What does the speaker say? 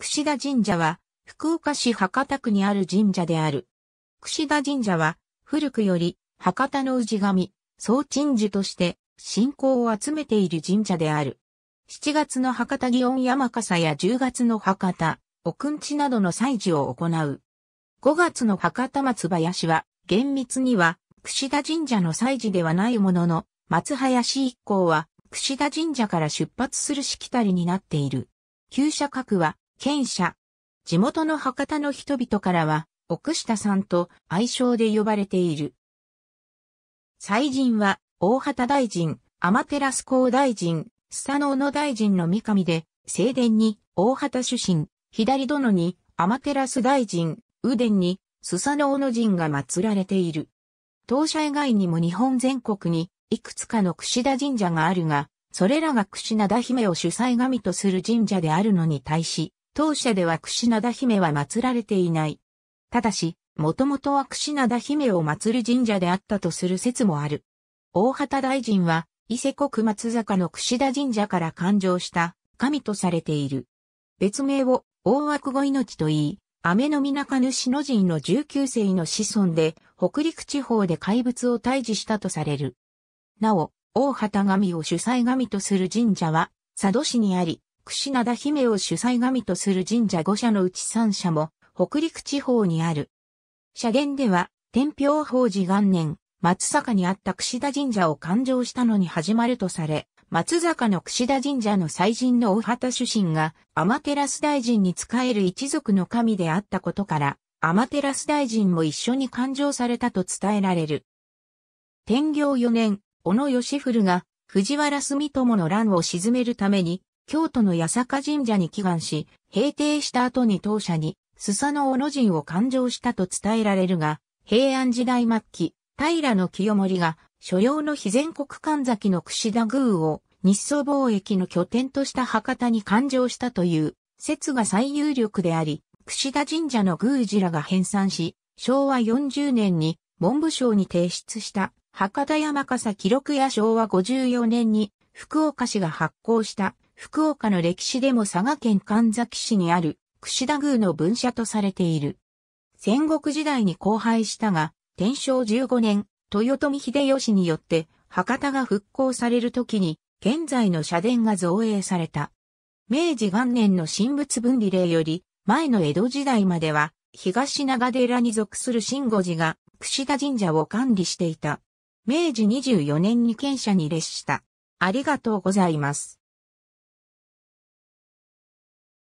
串田神社は、福岡市博多区にある神社である。串田神社は、古くより、博多の氏神、総鎮守として、信仰を集めている神社である。7月の博多祇園山笠や10月の博多、奥んちなどの祭事を行う。5月の博多松林は、厳密には、串田神社の祭事ではないものの、松林一行は、串田神社から出発するしきたりになっている。旧社格は、剣者。地元の博多の人々からは、奥下さんと愛称で呼ばれている。祭神は、大畑大臣、天照公大臣、佐野ノ野大臣の三上で、正殿に大畑主神、左殿に天照大臣、右殿に須佐野オ野神が祀られている。当社以外にも日本全国にいくつかの櫛田神社があるが、それらが櫛田姫を主催神とする神社であるのに対し、当社では櫛灘姫は祀られていない。ただし、もともとは櫛灘姫を祀る神社であったとする説もある。大畑大臣は、伊勢国松坂の櫛田神社から誕生した神とされている。別名を大枠後命と言い、雨の皆か主の神の19世の子孫で、北陸地方で怪物を退治したとされる。なお、大畑神を主催神とする神社は、佐渡市にあり、櫛灘姫を主催神とする神社5社のうち3社も、北陸地方にある。社言では、天平法寺元年、松坂にあった櫛田神社を勘定したのに始まるとされ、松坂の櫛田神社の祭神の大畑主神が、天照大臣に仕える一族の神であったことから、天照大臣も一緒に勘定されたと伝えられる。天行4年、小野義古が、藤原住友の乱を鎮めるために、京都の八坂神社に祈願し、平定した後に当社に、スサノオノ人を勘定したと伝えられるが、平安時代末期、平清盛が、所要の非全国神崎の串田宮を、日ソ貿易の拠点とした博多に勘定したという、説が最有力であり、串田神社の宮寺らが編纂し、昭和40年に文部省に提出した博多山笠記録や昭和54年に福岡市が発行した福岡の歴史でも佐賀県神崎市にある串田宮の分社とされている。戦国時代に荒廃したが、天正15年、豊臣秀吉によって博多が復興される時に、現在の社殿が造営された。明治元年の神仏分離令より、前の江戸時代までは、東長寺に属する新五寺が、串田神社を管理していた。明治24年に県社に列した。ありがとうございます。